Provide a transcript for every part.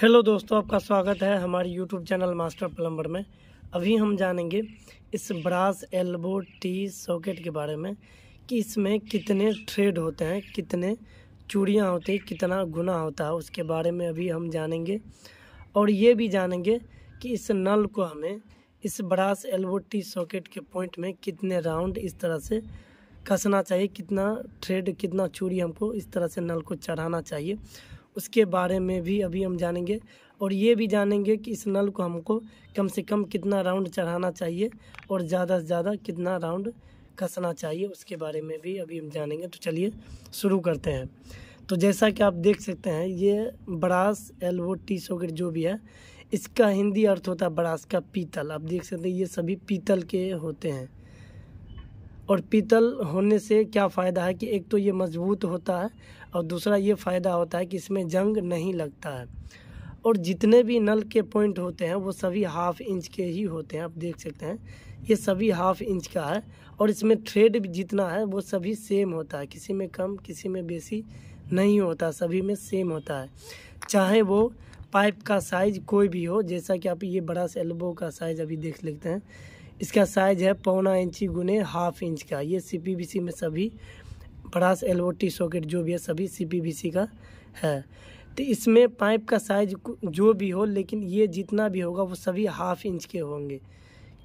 hello दोस्तों आपका स्वागत है हमारे यूट्यूब चैनल मास्टर प्लम्बर में अभी हम जानेंगे इस ब्रास एल्बो टी सॉकेट के बारे में कि इसमें कितने थ्रेड होते हैं कितने चूड़ियाँ होती हैं कितना गुना होता है उसके बारे में अभी हम जानेंगे और ये भी जानेंगे कि इस नल को हमें इस ब्रास एल्बो टी सॉकेट के पॉइंट में कितने राउंड इस तरह से कसना चाहिए कितना थ्रेड कितना चूड़ी हमको इस तरह से नल को चढ़ाना चाहिए उसके बारे में भी अभी हम जानेंगे और ये भी जानेंगे कि इस नल को हमको कम से कम कितना राउंड चढ़ाना चाहिए और ज़्यादा से ज़्यादा कितना राउंड कसना चाहिए उसके बारे में भी अभी हम जानेंगे तो चलिए शुरू करते हैं तो जैसा कि आप देख सकते हैं ये ब्रास एल्वो टी सोकेट जो भी है इसका हिंदी अर्थ होता है ब्रास का पीतल आप देख सकते हैं ये सभी पीतल के होते हैं और पीतल होने से क्या फ़ायदा है कि एक तो ये मजबूत होता है और दूसरा ये फ़ायदा होता है कि इसमें जंग नहीं लगता है और जितने भी नल के पॉइंट होते हैं वो सभी हाफ़ इंच के ही होते हैं आप देख सकते हैं ये सभी हाफ़ इंच का है और इसमें थ्रेड जितना है वो सभी सेम होता है किसी में कम किसी में बेसी नहीं होता सभी में सेम होता है चाहे वो पाइप का साइज़ कोई भी हो जैसा कि आप ये बड़ा से एल्बो का साइज़ अभी देख लेते हैं इसका साइज है पौना इंची गुने हाफ इंच का ये सीपीबीसी में सभी ब्रास टी सॉकेट जो भी है सभी सीपीबीसी का है तो इसमें पाइप का साइज जो भी हो लेकिन ये जितना भी होगा वो सभी हाफ इंच के होंगे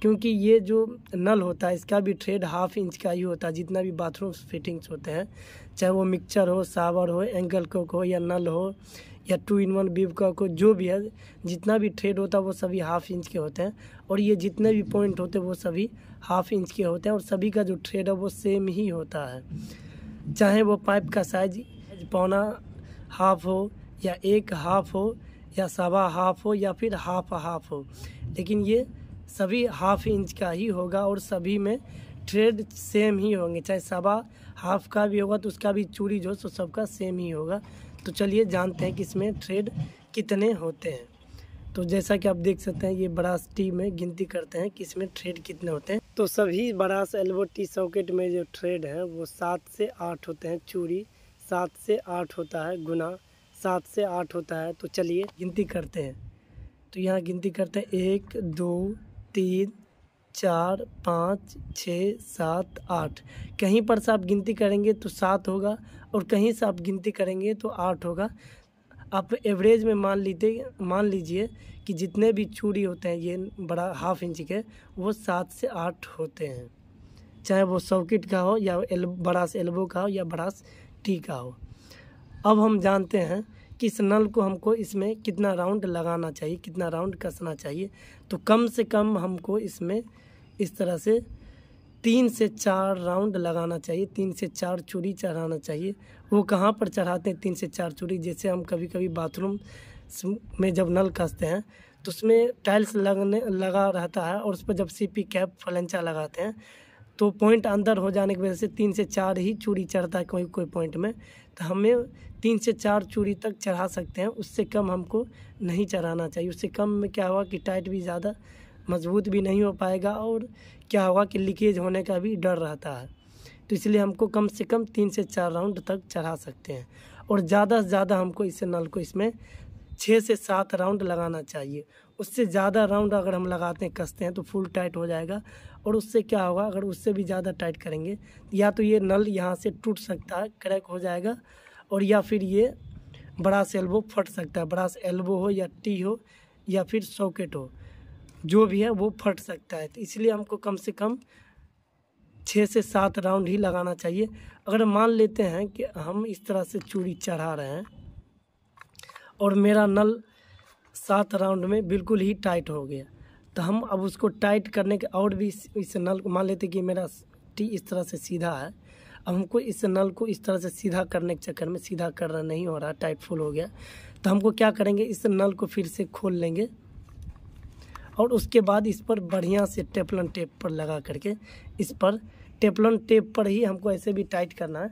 क्योंकि ये जो नल होता है इसका भी ट्रेड हाफ इंच का ही होता है जितना भी बाथरूम फिटिंग्स होते हैं चाहे वो मिक्सचर हो सावर हो एंकल कोक हो या नल हो या two in one bib cock हो जो भी है जितना भी ट्रेड होता है वो सभी हाफ इंच के होते हैं और ये जितने भी पॉइंट होते हैं वो सभी हाफ इंच के होते हैं और सभी का जो ट्रेड है वो सेम ही होता है चाहे वो पाइप का साइज पौना हाफ हो या एक हाफ हो या सवा हाफ हो या फिर हाफ हाफ हो लेकिन ये सभी हाफ इंच का ही होगा और सभी में ट्रेड सेम ही होंगे चाहे सवा हाफ का भी होगा तो उसका भी चूड़ी जो सो सबका सेम ही होगा तो चलिए जानते हैं कि इसमें थ्रेड कितने होते हैं तो जैसा कि आप देख सकते हैं ये बड़ास टी में गिनती करते हैं कि इसमें ट्रेड कितने होते हैं तो सभी बड़ास एल्बो टी सॉकेट में जो ट्रेड है वो सात से आठ होते हैं चूड़ी सात से आठ होता है गुना सात से आठ होता है तो चलिए गिनती करते हैं तो यहाँ गिनती करते हैं एक दो तीन चार पाँच छः सात आठ कहीं पर से आप गिनती करेंगे तो सात होगा और कहीं से आप गिनती करेंगे तो आठ होगा आप एवरेज में मान लीजिए मान लीजिए कि जितने भी चूड़ी होते हैं ये बड़ा हाफ इंच के वो सात से आठ होते हैं चाहे वो सॉकेट का हो या एल बड़ा से एल्बो का हो या बड़ा से टी का हो अब हम जानते हैं किस नल को हमको इसमें कितना राउंड लगाना चाहिए कितना राउंड कसना चाहिए तो कम से कम हमको इसमें इस तरह से तीन से चार राउंड लगाना चाहिए तीन से चार चूड़ी चढ़ाना चाहिए वो कहाँ पर चढ़ाते हैं तीन से चार चूड़ी जैसे हम कभी कभी बाथरूम में जब नल कसते हैं तो उसमें टाइल्स लगने लगा रहता है और उस पर जब सीपी कैप फलंचा लगाते हैं तो पॉइंट अंदर हो जाने की वजह से तीन से चार ही चूड़ी चढ़ता है कोई कोई पॉइंट में तो हमें तीन से चार चूड़ी तक चढ़ा सकते हैं उससे कम हमको नहीं चढ़ाना चाहिए उससे कम में क्या हुआ कि टाइट भी ज़्यादा मजबूत भी नहीं हो पाएगा और क्या हुआ कि लीकेज होने का भी डर रहता है तो इसलिए हमको कम से कम तीन से चार राउंड तक चढ़ा सकते हैं और ज़्यादा से ज़्यादा हमको इस नल को इसमें छः से सात राउंड लगाना चाहिए उससे ज़्यादा राउंड अगर हम लगाते हैं कसते हैं तो फुल टाइट हो जाएगा और उससे क्या होगा अगर उससे भी ज़्यादा टाइट करेंगे या तो ये नल यहाँ से टूट सकता है क्रैक हो जाएगा और या फिर ये ब्रास एल्बो फट सकता है ब्रास एल्बो हो या टी हो या फिर सॉकेट हो जो भी है वो फट सकता है तो इसलिए हमको कम से कम छः से सात राउंड ही लगाना चाहिए अगर मान लेते हैं कि हम इस तरह से चूड़ी चढ़ा रहे हैं और मेरा नल सात राउंड में बिल्कुल ही टाइट हो गया तो हम अब उसको टाइट करने के और भी इस, नल को मान लेते कि मेरा टी इस तरह से सीधा है अब हमको इस नल को इस तरह से सीधा करने के चक्कर में सीधा कर रहा नहीं हो रहा टाइट फुल हो गया तो हमको क्या करेंगे इस नल को फिर से खोल लेंगे और उसके बाद इस पर बढ़िया से टेपलन टेप पर लगा करके इस पर टेपलन टेप पर ही हमको ऐसे भी टाइट करना है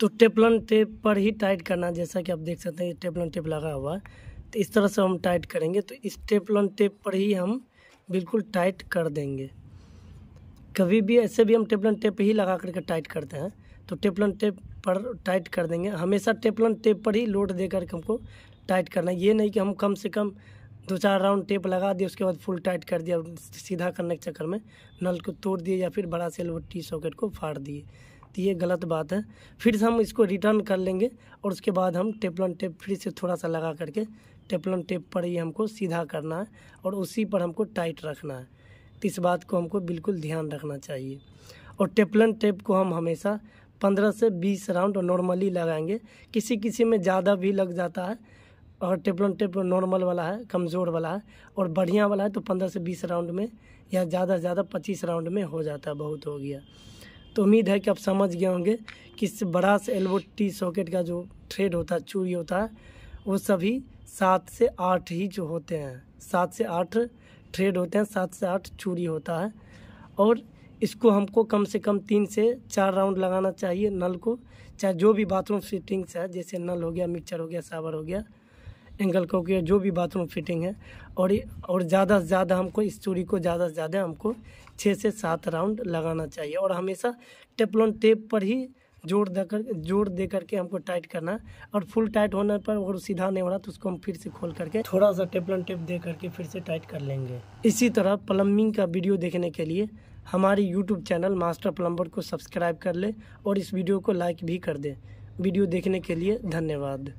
तो टेपलन टेप पर ही टाइट करना जैसा कि आप देख सकते हैं टेपलन टेप लगा हुआ है तो इस तरह से हम टाइट करेंगे तो स्टेप लॉन टेप पर ही हम बिल्कुल टाइट कर देंगे कभी भी ऐसे भी हम टेपलन टेप ही लगा करके टाइट करते हैं तो टेपलन टेप पर टाइट कर देंगे हमेशा टेपलन टेप पर ही लोड दे करके हमको टाइट करना है ये नहीं कि हम कम से कम दो चार राउंड टेप लगा दिए उसके बाद फुल टाइट कर दिया सीधा करने के चक्कर में नल को तोड़ दिए या फिर बड़ा सेल वो टी सॉकेट को फाड़ दिए तो ये गलत बात है फिर से हम इसको रिटर्न कर लेंगे और उसके बाद हम टेपलन टेप फिर से थोड़ा सा लगा करके टेपलम टेप पर ही हमको सीधा करना है और उसी पर हमको टाइट रखना है तो इस बात को हमको बिल्कुल ध्यान रखना चाहिए और टेपलन टेप को हम हमेशा पंद्रह से बीस राउंड नॉर्मली लगाएंगे किसी किसी में ज़्यादा भी लग जाता है और टेपलन टेप नॉर्मल वाला है कमज़ोर वाला है और बढ़िया वाला है तो पंद्रह से बीस राउंड में या ज़्यादा से ज़्यादा पच्चीस राउंड में हो जाता है बहुत हो गया तो उम्मीद है कि आप समझ गए होंगे कि इससे बड़ा से एल्बो टी सॉकेट का जो थ्रेड होता है चूड़ी होता है वो सभी सात से आठ ही जो होते हैं सात से आठ ट्रेड होते हैं सात से आठ चूड़ी होता है और इसको हमको कम से कम तीन से चार राउंड लगाना चाहिए नल को चाहे जो भी बाथरूम फिटिंग्स है जैसे नल हो गया मिक्सर हो गया सावर हो गया एंगल को गया जो भी बाथरूम फिटिंग है और और ज़्यादा से ज़्यादा हमको इस चूड़ी को ज़्यादा से ज़्यादा हमको छः से सात राउंड लगाना चाहिए और हमेशा टेपलॉन टेप पर ही जोर देकर जोर दे करके हमको टाइट करना और फुल टाइट होने पर अगर सीधा नहीं हो रहा तो उसको हम फिर से खोल करके थोड़ा सा टेपलन टेप दे करके फिर से टाइट कर लेंगे इसी तरह प्लम्बिंग का वीडियो देखने के लिए हमारे यूट्यूब चैनल मास्टर प्लम्बर को सब्सक्राइब कर ले और इस वीडियो को लाइक भी कर दे वीडियो देखने के लिए धन्यवाद